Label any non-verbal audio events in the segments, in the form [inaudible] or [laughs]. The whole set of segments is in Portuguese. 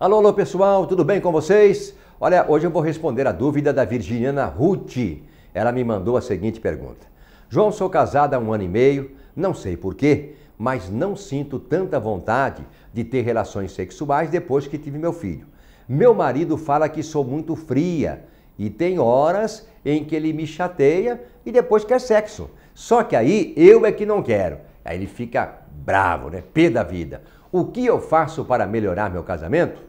Alô, alô pessoal, tudo bem com vocês? Olha, hoje eu vou responder a dúvida da Virginiana Ruth. Ela me mandou a seguinte pergunta: João, sou casada há um ano e meio, não sei porquê, mas não sinto tanta vontade de ter relações sexuais depois que tive meu filho. Meu marido fala que sou muito fria e tem horas em que ele me chateia e depois quer sexo. Só que aí eu é que não quero. Aí ele fica bravo, né? Pé da vida. O que eu faço para melhorar meu casamento?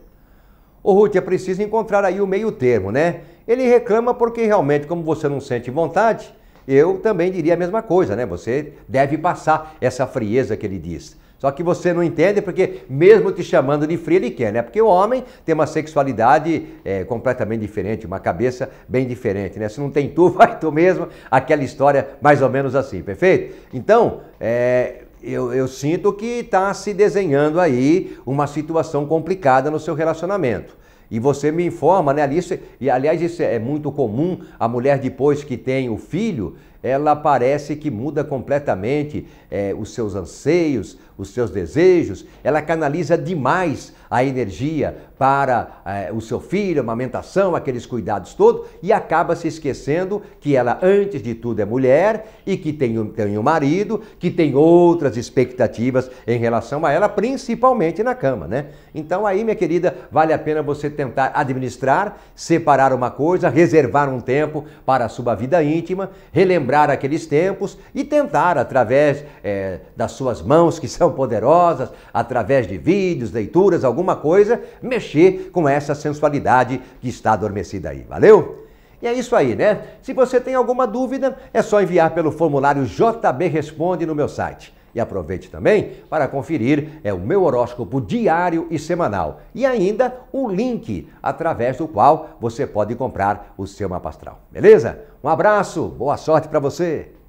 O Ruth, é preciso encontrar aí o meio termo, né? Ele reclama porque realmente, como você não sente vontade, eu também diria a mesma coisa, né? Você deve passar essa frieza que ele diz. Só que você não entende porque, mesmo te chamando de frio, ele quer, né? Porque o homem tem uma sexualidade é, completamente diferente, uma cabeça bem diferente, né? Se não tem tu, [laughs] vai tu mesmo, aquela história mais ou menos assim, perfeito? Então, é, eu, eu sinto que está se desenhando aí uma situação complicada no seu relacionamento. E você me informa, né, Alice? E aliás, isso é muito comum. A mulher, depois que tem o filho, ela parece que muda completamente é, os seus anseios, os seus desejos, ela canaliza demais a energia para é, o seu filho, a amamentação, aqueles cuidados todos, e acaba se esquecendo que ela, antes de tudo, é mulher e que tem um, tem um marido, que tem outras expectativas em relação a ela, principalmente na cama, né? Então aí, minha querida, vale a pena você tentar administrar, separar uma coisa, reservar um tempo para a sua vida íntima, relembrar relembrar aqueles tempos e tentar, através é, das suas mãos que são poderosas, através de vídeos, leituras, alguma coisa, mexer com essa sensualidade que está adormecida aí. Valeu? E é isso aí, né? Se você tem alguma dúvida, é só enviar pelo formulário JB Responde no meu site e aproveite também para conferir é, o meu horóscopo diário e semanal e ainda o link através do qual você pode comprar o seu mapa astral. Beleza? Um abraço, boa sorte para você!